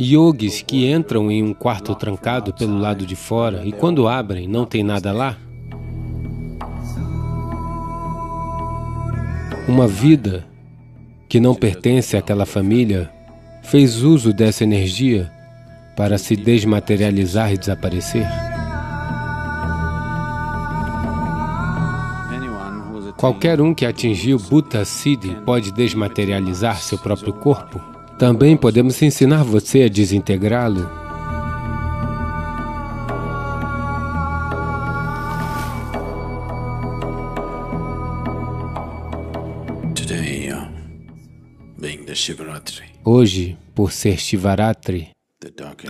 Yogis que entram em um quarto trancado pelo lado de fora e quando abrem não tem nada lá. Uma vida que não pertence àquela família fez uso dessa energia para se desmaterializar e desaparecer. Qualquer um que atingiu Buddha Siddhi pode desmaterializar seu próprio corpo. Também podemos ensinar você a desintegrá-lo. Uh, Hoje, por ser Shivaratri,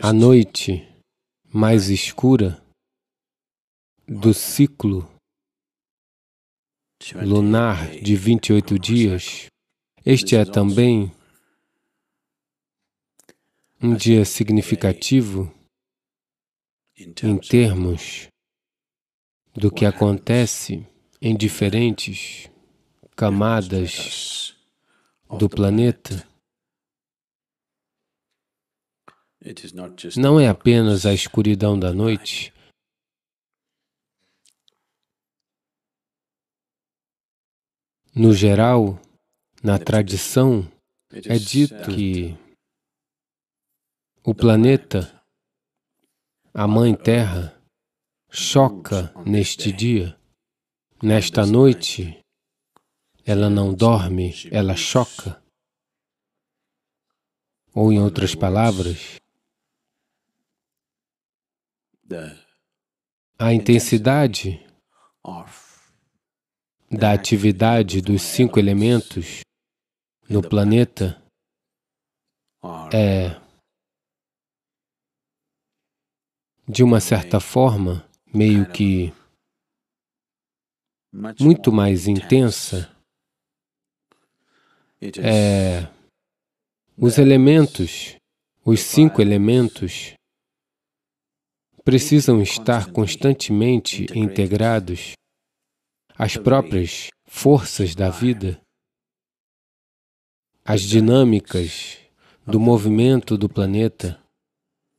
a noite mais escura do ciclo lunar de 28 dias, este é também um dia significativo em termos do que acontece em diferentes camadas do planeta. Não é apenas a escuridão da noite, No geral, na tradição, é dito que o planeta, a Mãe Terra, choca neste dia. Nesta noite, ela não dorme, ela choca. Ou, em outras palavras, a intensidade da atividade dos cinco elementos no planeta é de uma certa forma, meio que muito mais intensa, é os elementos, os cinco elementos, precisam estar constantemente integrados às próprias forças da vida, às dinâmicas do movimento do planeta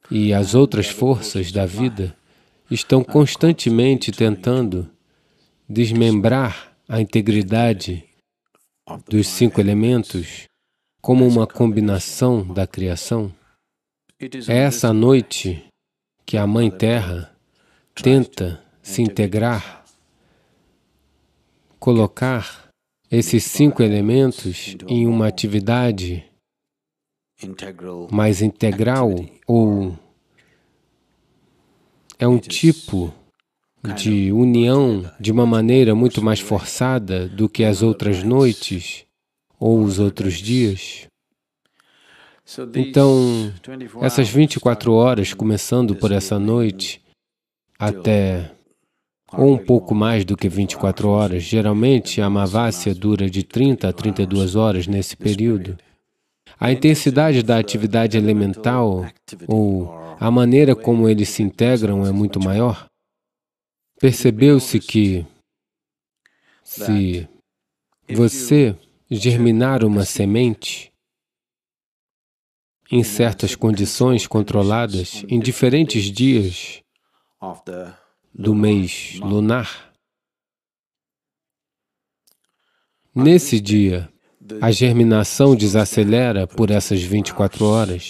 e as outras forças da vida estão constantemente tentando desmembrar a integridade dos cinco elementos como uma combinação da criação. É essa noite que a Mãe Terra tenta se integrar, colocar esses cinco elementos em uma atividade mais integral ou é um tipo de união de uma maneira muito mais forçada do que as outras noites ou os outros dias. Então, essas 24 horas, começando por essa noite, até ou um é pouco mais do que 24 horas, geralmente a Amavasya então, dura de 30 a 32 horas nesse período. A intensidade da atividade elemental ou a maneira como eles se integram é muito maior. Percebeu-se que se você germinar uma semente em certas condições controladas, em diferentes dias do mês lunar, nesse dia, a germinação desacelera por essas 24 horas.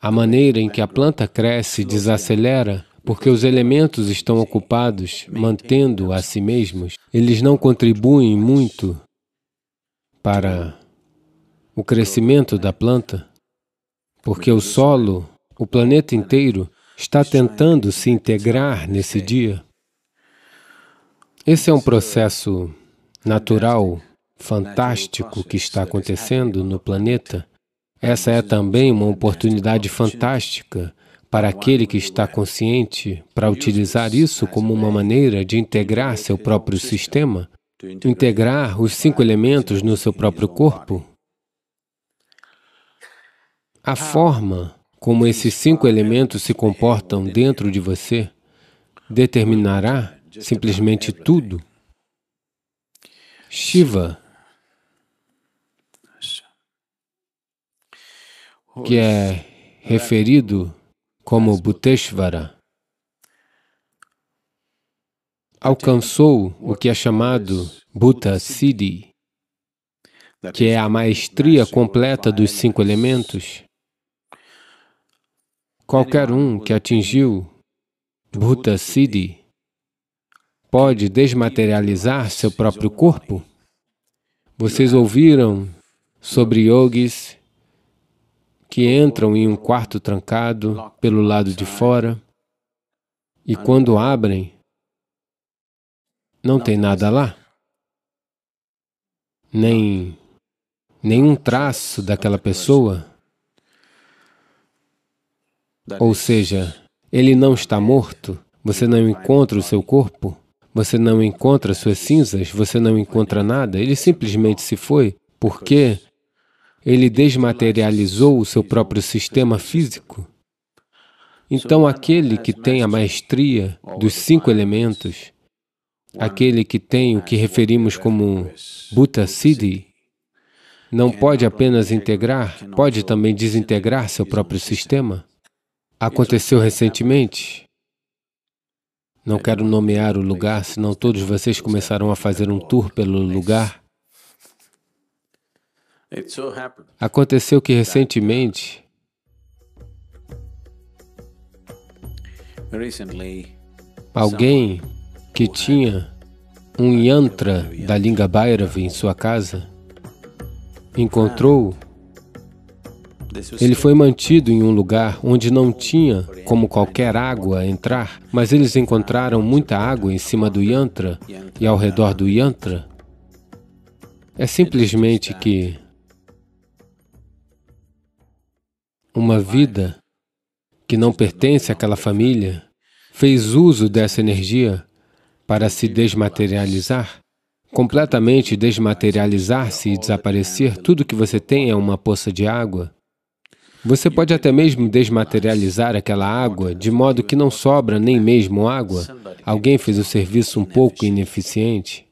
A maneira em que a planta cresce desacelera porque os elementos estão ocupados mantendo a si mesmos. Eles não contribuem muito para o crescimento da planta, porque o solo, o planeta inteiro, está tentando se integrar nesse dia. Esse é um processo natural fantástico que está acontecendo no planeta, essa é também uma oportunidade fantástica para aquele que está consciente para utilizar isso como uma maneira de integrar seu próprio sistema, integrar os cinco elementos no seu próprio corpo. A forma como esses cinco elementos se comportam dentro de você determinará simplesmente tudo. Shiva que é referido como Bhuteshvara, alcançou o que é chamado Bhuta Siddhi, que é a maestria completa dos cinco elementos. Qualquer um que atingiu Bhuta Siddhi pode desmaterializar seu próprio corpo. Vocês ouviram sobre yogis que entram em um quarto trancado pelo lado de fora e quando abrem, não tem nada lá. Nem nenhum traço daquela pessoa. Ou seja, ele não está morto, você não encontra o seu corpo, você não encontra suas cinzas, você não encontra nada, ele simplesmente se foi, porque ele desmaterializou o seu próprio sistema físico. Então, aquele que tem a maestria dos cinco elementos, aquele que tem o que referimos como Buta Siddhi, não pode apenas integrar, pode também desintegrar seu próprio sistema. Aconteceu recentemente. Não quero nomear o lugar, senão todos vocês começaram a fazer um tour pelo lugar Aconteceu que recentemente alguém que tinha um yantra da Linga Bhairava em sua casa ah, encontrou ele foi mantido em um lugar onde não tinha como qualquer água entrar, mas eles encontraram muita água em cima do yantra e ao redor do yantra. É simplesmente que uma vida que não pertence àquela família, fez uso dessa energia para se desmaterializar, completamente desmaterializar-se e desaparecer, tudo que você tem é uma poça de água. Você pode até mesmo desmaterializar aquela água, de modo que não sobra nem mesmo água. Alguém fez o serviço um pouco ineficiente.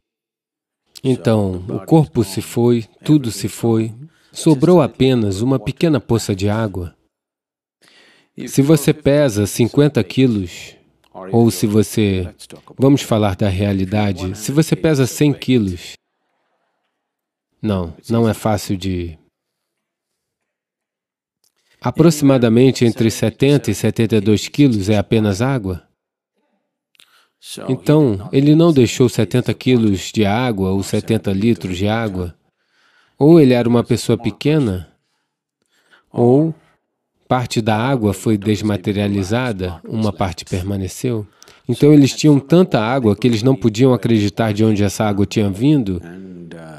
Então, o corpo se foi, tudo se foi, Sobrou apenas uma pequena poça de água. Se você pesa 50 quilos, ou se você, vamos falar da realidade, se você pesa 100 quilos, não, não é fácil de... Aproximadamente entre 70 e 72 quilos é apenas água. Então, ele não deixou 70 quilos de água ou 70 litros de água ou ele era uma pessoa pequena, ou parte da água foi desmaterializada, uma parte permaneceu. Então eles tinham tanta água que eles não podiam acreditar de onde essa água tinha vindo.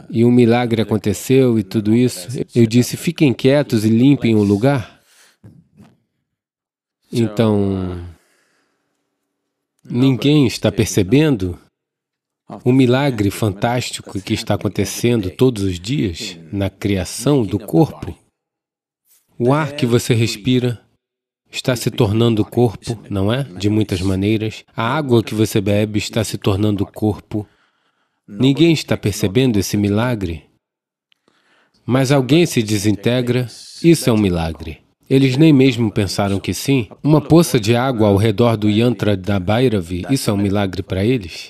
E um milagre aconteceu e tudo isso. Eu disse: fiquem quietos e limpem o lugar. Então, ninguém está percebendo o milagre fantástico que está acontecendo todos os dias na criação do corpo. O ar que você respira está se tornando corpo, não é? De muitas maneiras. A água que você bebe está se tornando corpo. Ninguém está percebendo esse milagre. Mas alguém se desintegra, isso é um milagre. Eles nem mesmo pensaram que sim. Uma poça de água ao redor do Yantra da Bhairavi, isso é um milagre para eles?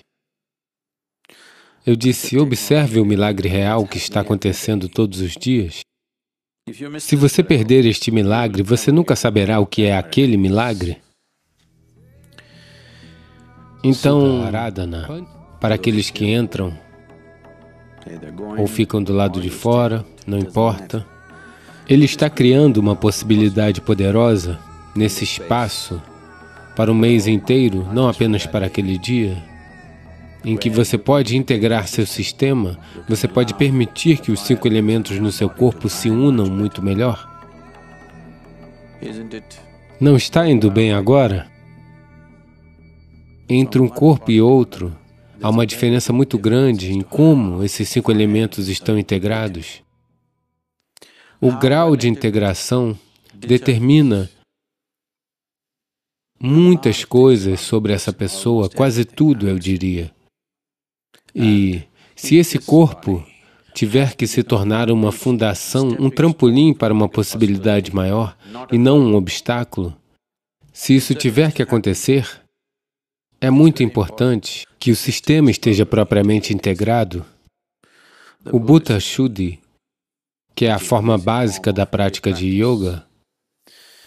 Eu disse: observe o milagre real que está acontecendo todos os dias. Se você perder este milagre, você nunca saberá o que é aquele milagre. Então, Aradana, para aqueles que entram ou ficam do lado de fora, não importa, ele está criando uma possibilidade poderosa nesse espaço para o mês inteiro, não apenas para aquele dia em que você pode integrar seu sistema, você pode permitir que os cinco elementos no seu corpo se unam muito melhor? Não está indo bem agora? Entre um corpo e outro, há uma diferença muito grande em como esses cinco elementos estão integrados. O grau de integração determina muitas coisas sobre essa pessoa, quase tudo, eu diria. E se esse corpo tiver que se tornar uma fundação, um trampolim para uma possibilidade maior e não um obstáculo, se isso tiver que acontecer, é muito importante que o sistema esteja propriamente integrado. O Buddha Shuddhi, que é a forma básica da prática de yoga,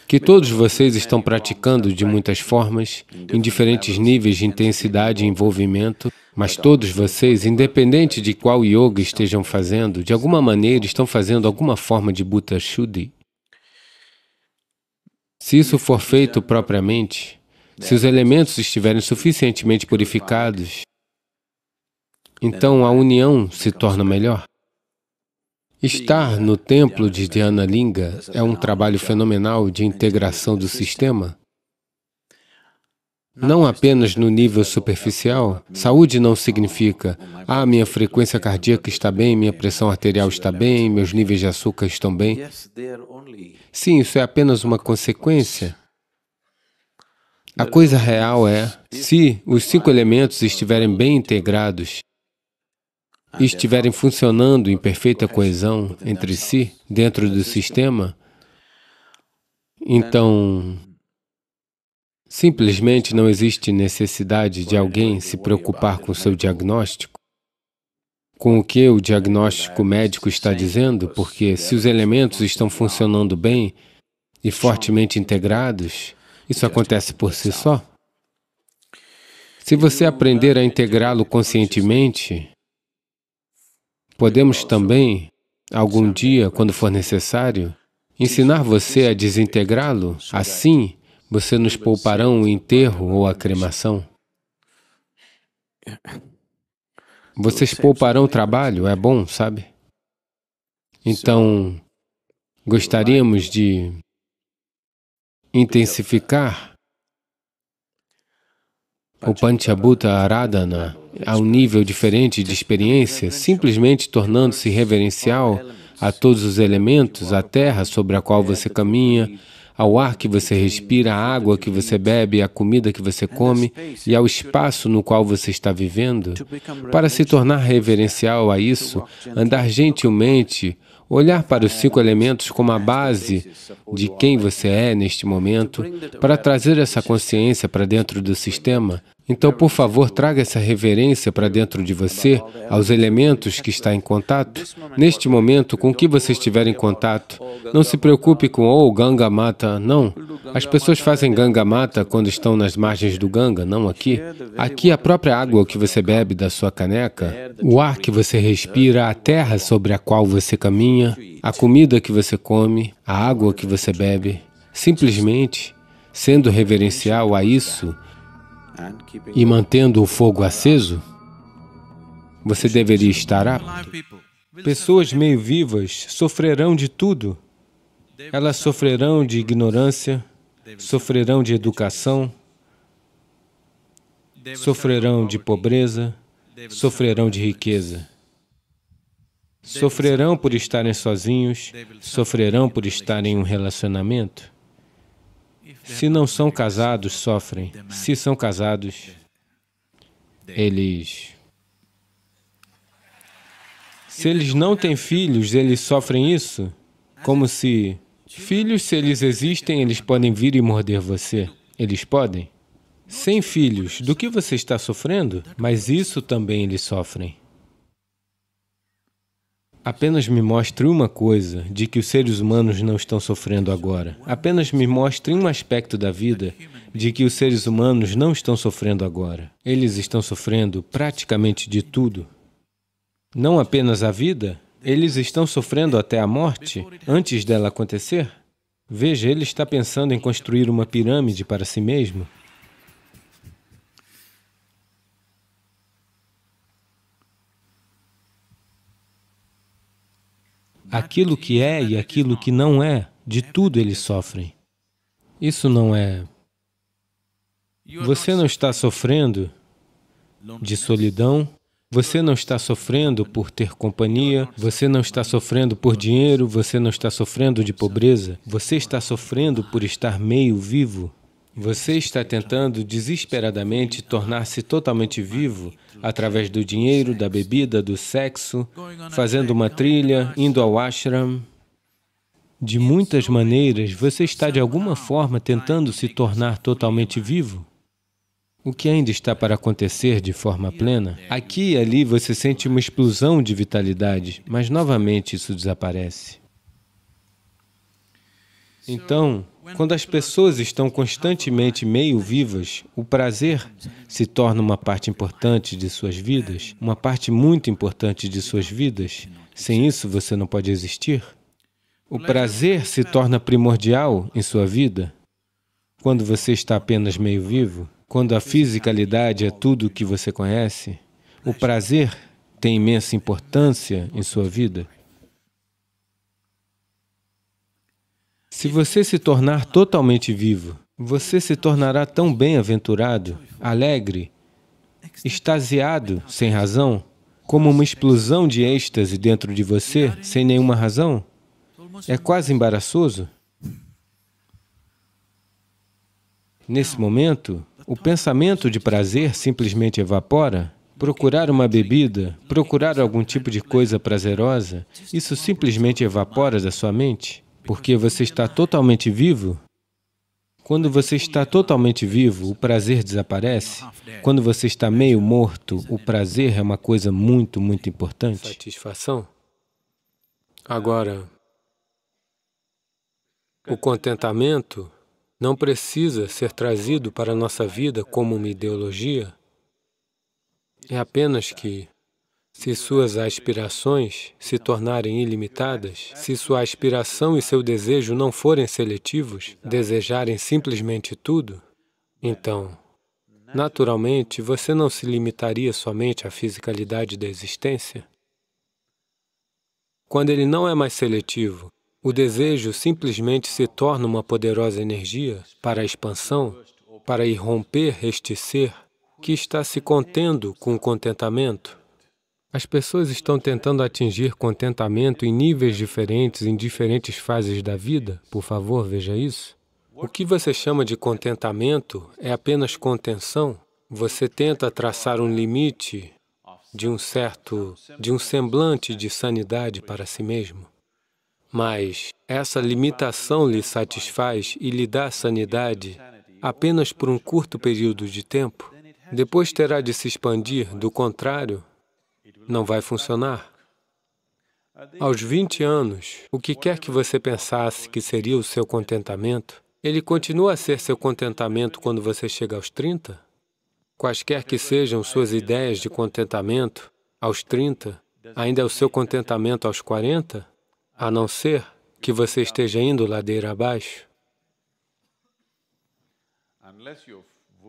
que todos vocês estão praticando de muitas formas, em diferentes níveis de intensidade e envolvimento, mas todos vocês, independente de qual yoga estejam fazendo, de alguma maneira estão fazendo alguma forma de buta Shuddhi. Se isso for feito propriamente, se os elementos estiverem suficientemente purificados, então a união se torna melhor. Estar no templo de Dhyanalinga é um trabalho fenomenal de integração do sistema, não apenas no nível superficial. Saúde não significa, ah, minha frequência cardíaca está bem, minha pressão arterial está bem, meus níveis de açúcar estão bem. Sim, isso é apenas uma consequência. A coisa real é, se os cinco elementos estiverem bem integrados, e estiverem funcionando em perfeita coesão entre si, dentro do sistema, então simplesmente não existe necessidade de alguém se preocupar com seu diagnóstico, com o que o diagnóstico médico está dizendo, porque se os elementos estão funcionando bem e fortemente integrados, isso acontece por si só. Se você aprender a integrá-lo conscientemente, Podemos também, algum dia, quando for necessário, ensinar você a desintegrá-lo. Assim, você nos poupará o um enterro ou a cremação. Vocês pouparão trabalho, é bom, sabe? Então, gostaríamos de intensificar o Panchabhuta Aradhana a um nível diferente de experiência, simplesmente tornando-se reverencial a todos os elementos, à terra sobre a qual você caminha, ao ar que você respira, à água que você bebe, à comida que você come e ao espaço no qual você está vivendo. Para se tornar reverencial a isso, andar gentilmente Olhar para os cinco elementos como a base de quem você é neste momento, para trazer essa consciência para dentro do sistema, então, por favor, traga essa reverência para dentro de você, aos elementos que está em contato. Neste momento, com que você estiver em contato, não se preocupe com o oh, Ganga Mata, não. As pessoas fazem Ganga Mata quando estão nas margens do Ganga, não aqui. Aqui, a própria água que você bebe da sua caneca, o ar que você respira, a terra sobre a qual você caminha, a comida que você come, a água que você bebe. Simplesmente, sendo reverencial a isso, e mantendo o fogo aceso, você deveria estar apto. Pessoas meio vivas sofrerão de tudo. Elas sofrerão de ignorância, sofrerão de educação, sofrerão de pobreza, sofrerão de riqueza. Sofrerão por estarem sozinhos, sofrerão por estarem em um relacionamento. Se não são casados, sofrem. Se são casados, eles. Se eles não têm filhos, eles sofrem isso? Como se. Filhos, se eles existem, eles podem vir e morder você. Eles podem? Sem filhos, do que você está sofrendo? Mas isso também eles sofrem. Apenas me mostre uma coisa de que os seres humanos não estão sofrendo agora. Apenas me mostre um aspecto da vida de que os seres humanos não estão sofrendo agora. Eles estão sofrendo praticamente de tudo. Não apenas a vida, eles estão sofrendo até a morte, antes dela acontecer. Veja, ele está pensando em construir uma pirâmide para si mesmo. aquilo que é e aquilo que não é, de tudo eles sofrem. Isso não é... Você não está sofrendo de solidão, você não está sofrendo por ter companhia, você não está sofrendo por dinheiro, você não está sofrendo de pobreza, você está sofrendo por estar meio vivo. Você está tentando desesperadamente tornar-se totalmente vivo através do dinheiro, da bebida, do sexo, fazendo uma trilha, indo ao ashram. De muitas maneiras, você está de alguma forma tentando se tornar totalmente vivo. O que ainda está para acontecer de forma plena? Aqui e ali você sente uma explosão de vitalidade, mas novamente isso desaparece. Então, quando as pessoas estão constantemente meio vivas, o prazer se torna uma parte importante de suas vidas, uma parte muito importante de suas vidas. Sem isso, você não pode existir. O prazer se torna primordial em sua vida quando você está apenas meio vivo, quando a fisicalidade é tudo o que você conhece. O prazer tem imensa importância em sua vida. Se você se tornar totalmente vivo, você se tornará tão bem-aventurado, alegre, extasiado, sem razão, como uma explosão de êxtase dentro de você, sem nenhuma razão? É quase embaraçoso. Nesse momento, o pensamento de prazer simplesmente evapora. Procurar uma bebida, procurar algum tipo de coisa prazerosa, isso simplesmente evapora da sua mente porque você está totalmente vivo. Quando você está totalmente vivo, o prazer desaparece. Quando você está meio morto, o prazer é uma coisa muito, muito importante. Satisfação. Agora, o contentamento não precisa ser trazido para a nossa vida como uma ideologia. É apenas que se suas aspirações se tornarem ilimitadas, se sua aspiração e seu desejo não forem seletivos, desejarem simplesmente tudo, então, naturalmente, você não se limitaria somente à fisicalidade da existência. Quando ele não é mais seletivo, o desejo simplesmente se torna uma poderosa energia para a expansão, para irromper este ser que está se contendo com o contentamento. As pessoas estão tentando atingir contentamento em níveis diferentes em diferentes fases da vida. Por favor, veja isso. O que você chama de contentamento é apenas contenção. Você tenta traçar um limite de um certo, de um semblante de sanidade para si mesmo. Mas essa limitação lhe satisfaz e lhe dá sanidade apenas por um curto período de tempo. Depois terá de se expandir, do contrário, não vai funcionar. Aos 20 anos, o que quer que você pensasse que seria o seu contentamento, ele continua a ser seu contentamento quando você chega aos 30? Quaisquer que sejam suas ideias de contentamento, aos 30, ainda é o seu contentamento aos 40? A não ser que você esteja indo ladeira abaixo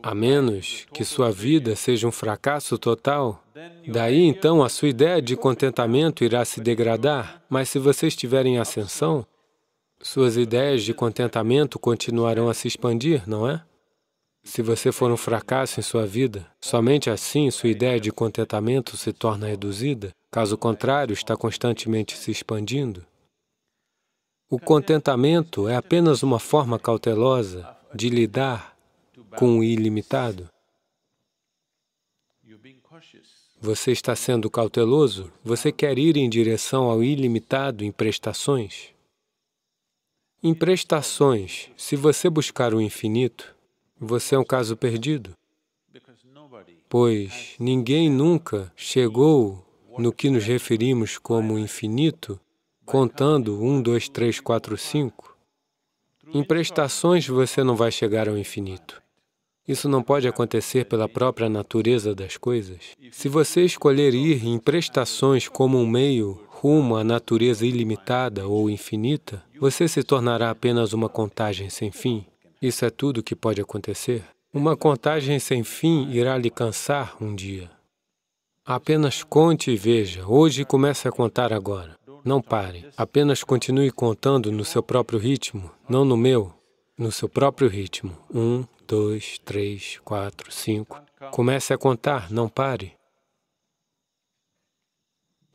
a menos que sua vida seja um fracasso total, daí então a sua ideia de contentamento irá se degradar, mas se você estiver em ascensão, suas ideias de contentamento continuarão a se expandir, não é? Se você for um fracasso em sua vida, somente assim sua ideia de contentamento se torna reduzida, caso contrário, está constantemente se expandindo. O contentamento é apenas uma forma cautelosa de lidar com o ilimitado? Você está sendo cauteloso? Você quer ir em direção ao ilimitado em prestações? Em prestações, se você buscar o infinito, você é um caso perdido, pois ninguém nunca chegou no que nos referimos como infinito contando um, dois, três, quatro, cinco. Em prestações, você não vai chegar ao infinito. Isso não pode acontecer pela própria natureza das coisas. Se você escolher ir em prestações como um meio rumo à natureza ilimitada ou infinita, você se tornará apenas uma contagem sem fim. Isso é tudo que pode acontecer. Uma contagem sem fim irá lhe cansar um dia. Apenas conte e veja. Hoje comece a contar agora. Não pare. Apenas continue contando no seu próprio ritmo, não no meu, no seu próprio ritmo. Um, dois, três, quatro, cinco. Comece a contar, não pare.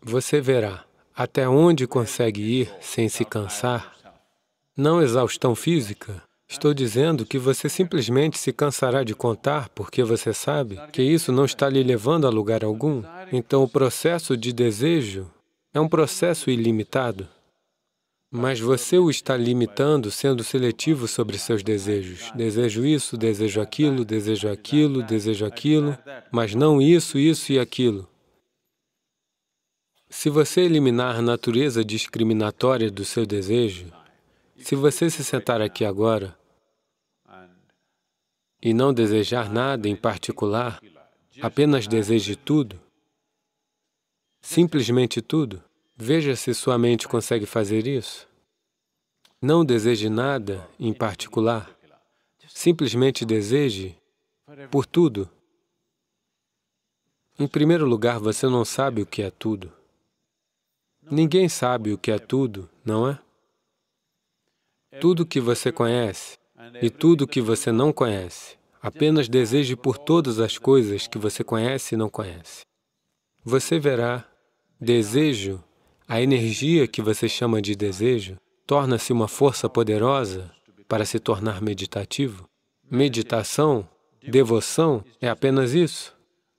Você verá até onde consegue ir sem se cansar. Não exaustão física. Estou dizendo que você simplesmente se cansará de contar porque você sabe que isso não está lhe levando a lugar algum. Então, o processo de desejo é um processo ilimitado. Mas você o está limitando, sendo seletivo sobre seus desejos. Desejo isso, desejo aquilo, desejo aquilo, desejo aquilo, mas não isso, isso e aquilo. Se você eliminar a natureza discriminatória do seu desejo, se você se sentar aqui agora e não desejar nada em particular, apenas deseje tudo, simplesmente tudo, Veja se sua mente consegue fazer isso. Não deseje nada em particular. Simplesmente deseje por tudo. Em primeiro lugar, você não sabe o que é tudo. Ninguém sabe o que é tudo, não é? Tudo que você conhece e tudo que você não conhece. Apenas deseje por todas as coisas que você conhece e não conhece. Você verá desejo a energia que você chama de desejo torna-se uma força poderosa para se tornar meditativo. Meditação, devoção, é apenas isso.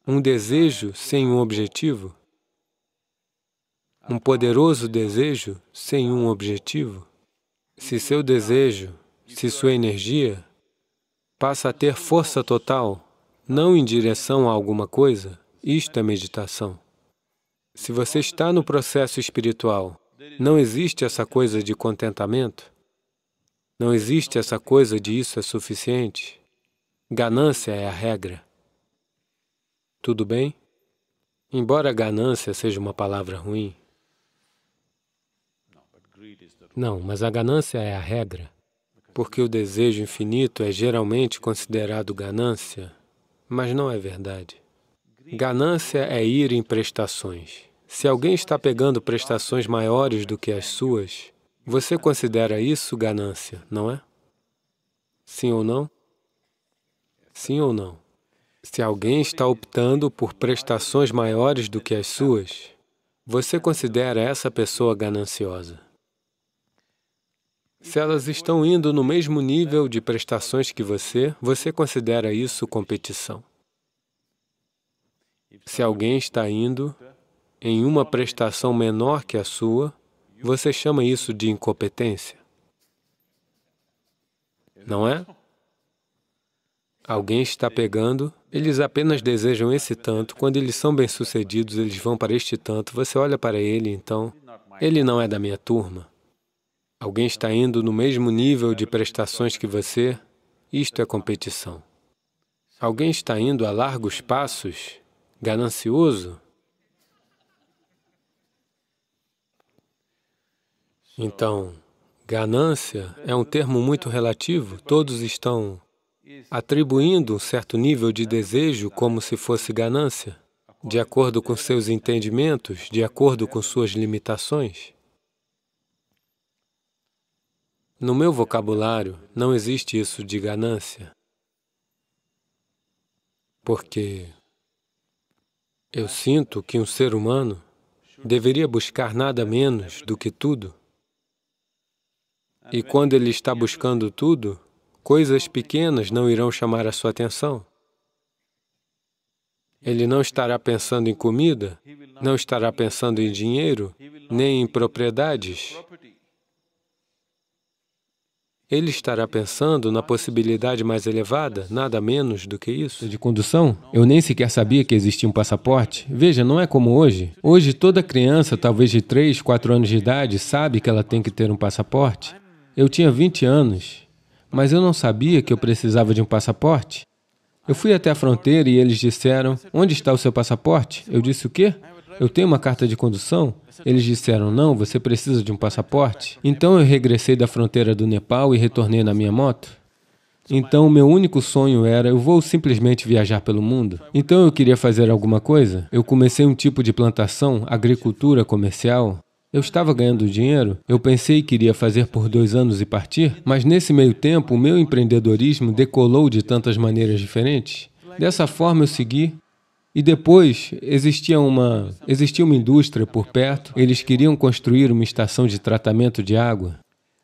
Um desejo sem um objetivo. Um poderoso desejo sem um objetivo. Se seu desejo, se sua energia passa a ter força total, não em direção a alguma coisa, isto é meditação. Se você está no processo espiritual, não existe essa coisa de contentamento. Não existe essa coisa de isso é suficiente. Ganância é a regra. Tudo bem? Embora ganância seja uma palavra ruim, não, mas a ganância é a regra, porque o desejo infinito é geralmente considerado ganância, mas não é verdade. Ganância é ir em prestações. Se alguém está pegando prestações maiores do que as suas, você considera isso ganância, não é? Sim ou não? Sim ou não? Se alguém está optando por prestações maiores do que as suas, você considera essa pessoa gananciosa. Se elas estão indo no mesmo nível de prestações que você, você considera isso competição. Se alguém está indo em uma prestação menor que a sua, você chama isso de incompetência. Não é? Alguém está pegando, eles apenas desejam esse tanto, quando eles são bem-sucedidos, eles vão para este tanto, você olha para ele, então, ele não é da minha turma. Alguém está indo no mesmo nível de prestações que você, isto é competição. Alguém está indo a largos passos, ganancioso, então, ganância é um termo muito relativo, todos estão atribuindo um certo nível de desejo como se fosse ganância, de acordo com seus entendimentos, de acordo com suas limitações. No meu vocabulário, não existe isso de ganância, porque eu sinto que um ser humano deveria buscar nada menos do que tudo. E quando ele está buscando tudo, coisas pequenas não irão chamar a sua atenção. Ele não estará pensando em comida, não estará pensando em dinheiro, nem em propriedades ele estará pensando na possibilidade mais elevada, nada menos do que isso? De condução? Eu nem sequer sabia que existia um passaporte. Veja, não é como hoje. Hoje, toda criança, talvez de 3, 4 anos de idade, sabe que ela tem que ter um passaporte. Eu tinha 20 anos, mas eu não sabia que eu precisava de um passaporte. Eu fui até a fronteira e eles disseram, onde está o seu passaporte? Eu disse, o quê? Eu tenho uma carta de condução? Eles disseram: Não, você precisa de um passaporte. Então eu regressei da fronteira do Nepal e retornei na minha moto. Então, o meu único sonho era, eu vou simplesmente viajar pelo mundo. Então, eu queria fazer alguma coisa. Eu comecei um tipo de plantação, agricultura comercial. Eu estava ganhando dinheiro, eu pensei que iria fazer por dois anos e partir, mas nesse meio tempo, o meu empreendedorismo decolou de tantas maneiras diferentes. Dessa forma, eu segui e depois, existia uma, existia uma indústria por perto, eles queriam construir uma estação de tratamento de água.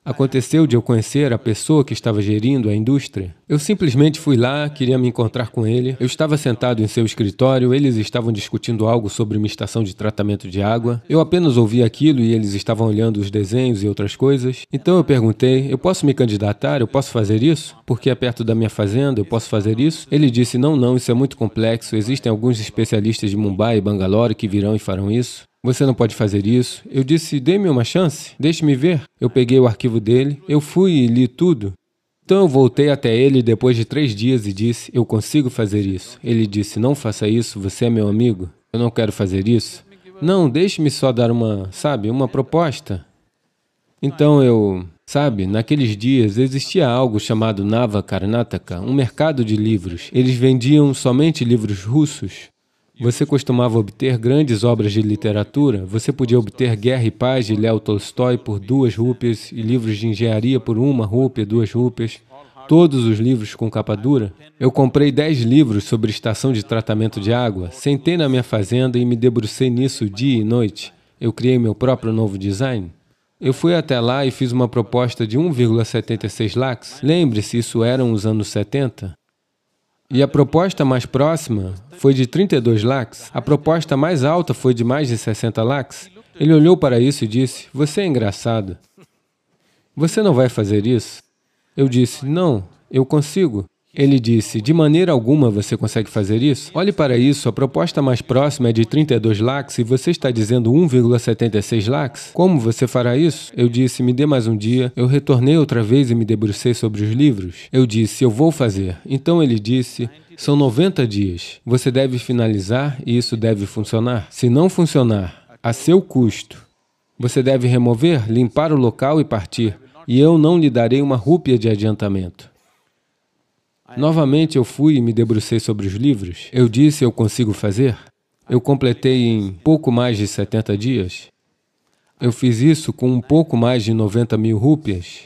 Aconteceu de eu conhecer a pessoa que estava gerindo a indústria. Eu simplesmente fui lá, queria me encontrar com ele. Eu estava sentado em seu escritório, eles estavam discutindo algo sobre uma estação de tratamento de água. Eu apenas ouvi aquilo e eles estavam olhando os desenhos e outras coisas. Então eu perguntei: eu posso me candidatar? Eu posso fazer isso? Porque é perto da minha fazenda, eu posso fazer isso? Ele disse: não, não, isso é muito complexo. Existem alguns especialistas de Mumbai e Bangalore que virão e farão isso. Você não pode fazer isso. Eu disse: Dê-me uma chance, deixe-me ver. Eu peguei o arquivo dele, eu fui e li tudo. Então eu voltei até ele depois de três dias e disse: Eu consigo fazer isso. Ele disse: Não faça isso, você é meu amigo. Eu não quero fazer isso. Não, deixe-me só dar uma, sabe, uma proposta. Então eu, sabe, naqueles dias existia algo chamado Nava Karnataka, um mercado de livros. Eles vendiam somente livros russos. Você costumava obter grandes obras de literatura. Você podia obter Guerra e Paz de Léo Tolstói por duas rúpias e livros de engenharia por uma rúpia, duas rúpias. Todos os livros com capa dura. Eu comprei dez livros sobre estação de tratamento de água, sentei na minha fazenda e me debrucei nisso dia e noite. Eu criei meu próprio novo design. Eu fui até lá e fiz uma proposta de 1,76 lakhs. Lembre-se, isso eram os anos 70. E a proposta mais próxima foi de 32 lakhs. A proposta mais alta foi de mais de 60 lakhs. Ele olhou para isso e disse, você é engraçado. Você não vai fazer isso? Eu disse, não, eu consigo. Ele disse: De maneira alguma você consegue fazer isso? Olhe para isso, a proposta mais próxima é de 32 lakhs e você está dizendo 1,76 lakhs? Como você fará isso? Eu disse: Me dê mais um dia. Eu retornei outra vez e me debrucei sobre os livros. Eu disse: Eu vou fazer. Então ele disse. São 90 dias. Você deve finalizar e isso deve funcionar. Se não funcionar, a seu custo, você deve remover, limpar o local e partir. E eu não lhe darei uma rúpia de adiantamento. Ah, é? Novamente eu fui e me debrucei sobre os livros. Eu disse, eu consigo fazer. Eu completei em pouco mais de 70 dias. Eu fiz isso com um pouco mais de 90 mil rúpias.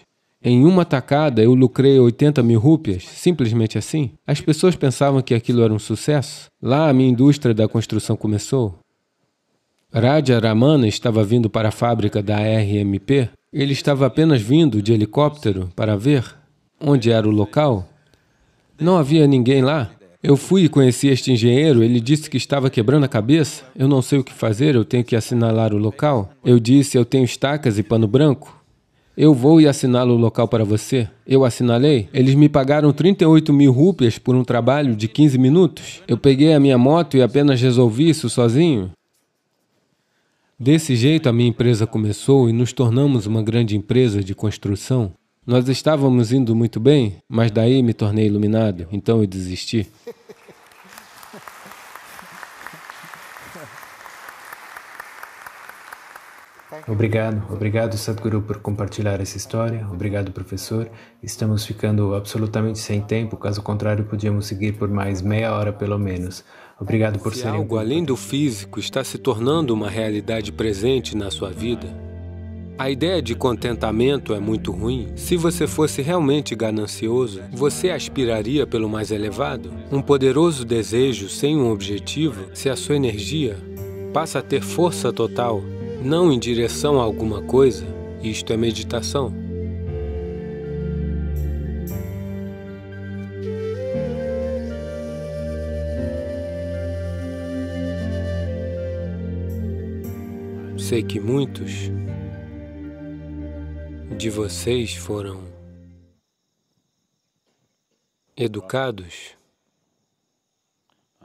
Em uma tacada, eu lucrei 80 mil rúpias, simplesmente assim. As pessoas pensavam que aquilo era um sucesso. Lá, a minha indústria da construção começou. Raja Ramana estava vindo para a fábrica da RMP. Ele estava apenas vindo de helicóptero para ver onde era o local. Não havia ninguém lá. Eu fui e conheci este engenheiro, ele disse que estava quebrando a cabeça. Eu não sei o que fazer, eu tenho que assinalar o local. Eu disse, eu tenho estacas e pano branco. Eu vou e assinalo o local para você. Eu assinalei. Eles me pagaram 38 mil rúpias por um trabalho de 15 minutos. Eu peguei a minha moto e apenas resolvi isso sozinho. Desse jeito, a minha empresa começou e nos tornamos uma grande empresa de construção. Nós estávamos indo muito bem, mas daí me tornei iluminado, então eu desisti. Obrigado, obrigado Sadhguru por compartilhar essa história, obrigado professor. Estamos ficando absolutamente sem tempo, caso contrário podíamos seguir por mais meia hora pelo menos. Obrigado por se algo além do físico está se tornando uma realidade presente na sua vida, a ideia de contentamento é muito ruim. Se você fosse realmente ganancioso, você aspiraria pelo mais elevado? Um poderoso desejo sem um objetivo, se a sua energia passa a ter força total, não em direção a alguma coisa, isto é meditação. Sei que muitos de vocês foram educados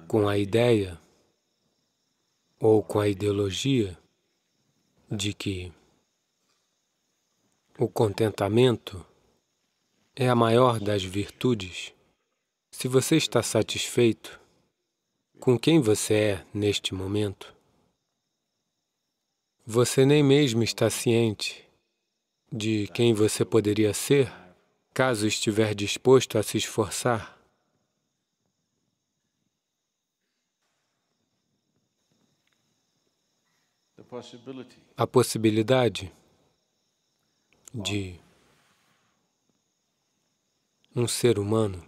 com a ideia ou com a ideologia de que o contentamento é a maior das virtudes. Se você está satisfeito com quem você é neste momento, você nem mesmo está ciente de quem você poderia ser, caso estiver disposto a se esforçar. A possibilidade de um ser humano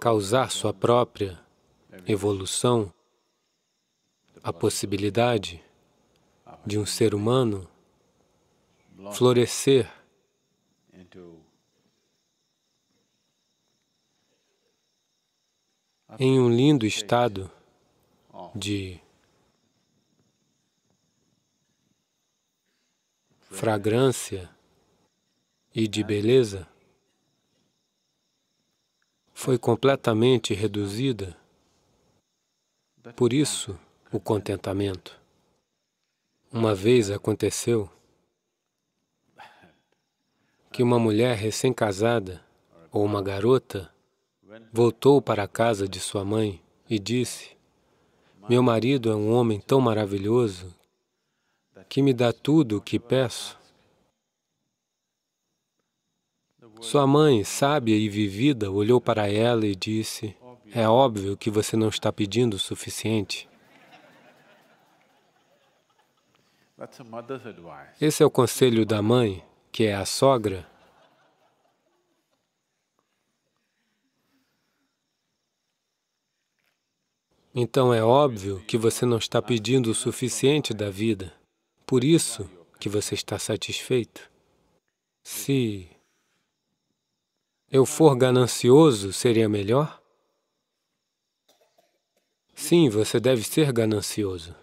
causar sua própria evolução, a possibilidade de um ser humano florescer em um lindo estado de fragrância e de beleza foi completamente reduzida. Por isso, o contentamento. Uma vez aconteceu que uma mulher recém-casada ou uma garota voltou para a casa de sua mãe e disse, meu marido é um homem tão maravilhoso que me dá tudo o que peço. Sua mãe, sábia e vivida, olhou para ela e disse, é óbvio que você não está pedindo o suficiente. Esse é o conselho da mãe, que é a sogra. Então é óbvio que você não está pedindo o suficiente da vida. Por isso que você está satisfeito. Se eu for ganancioso, seria melhor? Sim, você deve ser ganancioso.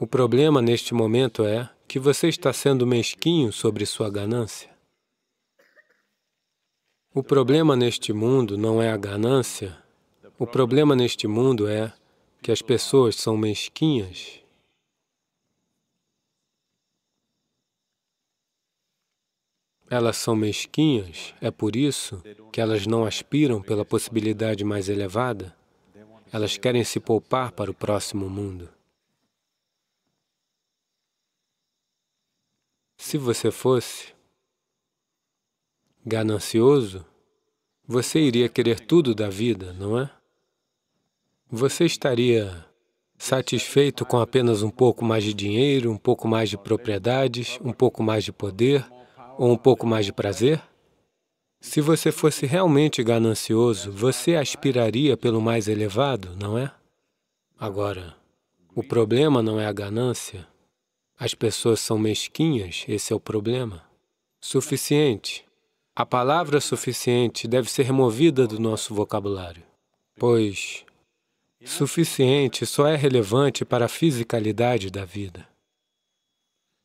O problema neste momento é que você está sendo mesquinho sobre sua ganância. O problema neste mundo não é a ganância. O problema neste mundo é que as pessoas são mesquinhas. Elas são mesquinhas, é por isso que elas não aspiram pela possibilidade mais elevada. Elas querem se poupar para o próximo mundo. Se você fosse ganancioso, você iria querer tudo da vida, não é? Você estaria satisfeito com apenas um pouco mais de dinheiro, um pouco mais de propriedades, um pouco mais de poder ou um pouco mais de prazer? Se você fosse realmente ganancioso, você aspiraria pelo mais elevado, não é? Agora, o problema não é a ganância, as pessoas são mesquinhas, esse é o problema. Suficiente. A palavra suficiente deve ser removida do nosso vocabulário, pois suficiente só é relevante para a fisicalidade da vida.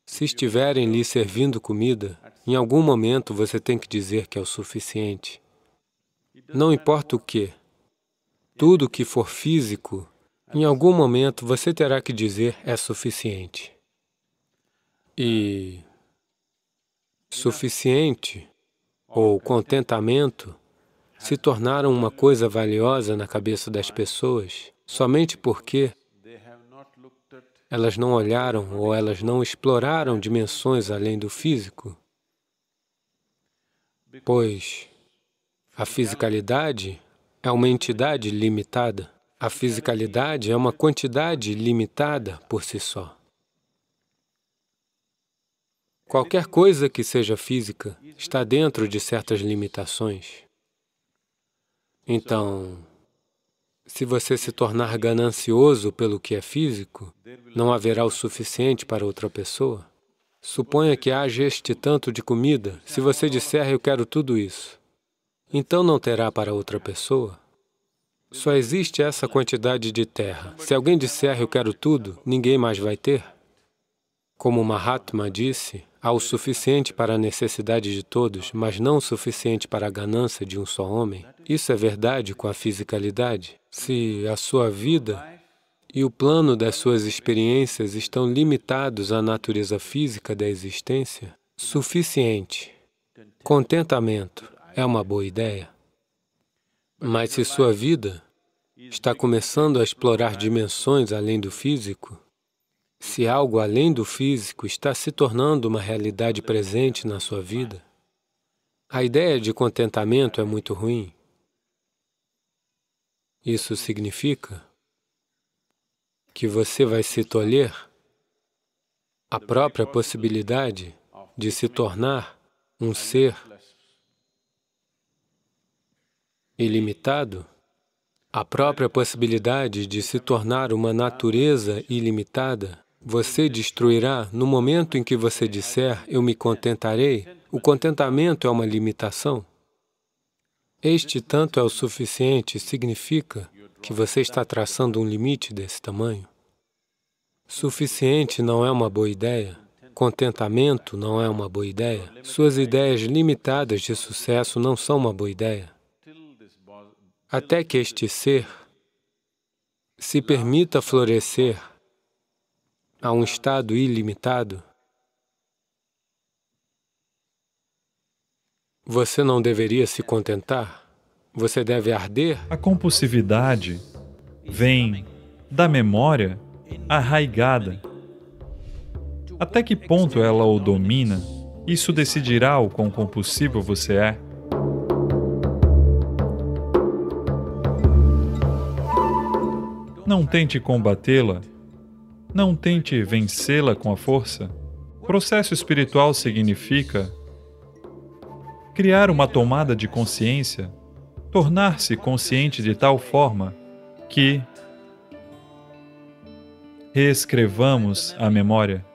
Se estiverem lhe servindo comida, em algum momento você tem que dizer que é o suficiente. Não importa o que, tudo que for físico, em algum momento você terá que dizer é suficiente e suficiente ou contentamento se tornaram uma coisa valiosa na cabeça das pessoas somente porque elas não olharam ou elas não exploraram dimensões além do físico, pois a fisicalidade é uma entidade limitada. A fisicalidade é uma quantidade limitada por si só. Qualquer coisa que seja física está dentro de certas limitações. Então, se você se tornar ganancioso pelo que é físico, não haverá o suficiente para outra pessoa. Suponha que haja este tanto de comida, se você disser, eu quero tudo isso, então não terá para outra pessoa. Só existe essa quantidade de terra. Se alguém disser, eu quero tudo, ninguém mais vai ter. Como Mahatma disse, Há o suficiente para a necessidade de todos, mas não o suficiente para a ganância de um só homem. Isso é verdade com a fisicalidade. Se a sua vida e o plano das suas experiências estão limitados à natureza física da existência, suficiente, contentamento é uma boa ideia. Mas se sua vida está começando a explorar dimensões além do físico, se algo além do físico está se tornando uma realidade presente na sua vida, a ideia de contentamento é muito ruim. Isso significa que você vai se tolher a própria possibilidade de se tornar um ser ilimitado, a própria possibilidade de se tornar uma natureza ilimitada, você destruirá no momento em que você disser, eu me contentarei. O contentamento é uma limitação. Este tanto é o suficiente significa que você está traçando um limite desse tamanho. Suficiente não é uma boa ideia. Contentamento não é uma boa ideia. Suas ideias limitadas de sucesso não são uma boa ideia. Até que este ser se permita florescer a um estado ilimitado, você não deveria se contentar, você deve arder. A compulsividade vem da memória arraigada. Até que ponto ela o domina? Isso decidirá o quão compulsivo você é. Não tente combatê-la não tente vencê-la com a força. Processo espiritual significa criar uma tomada de consciência, tornar-se consciente de tal forma que reescrevamos a memória.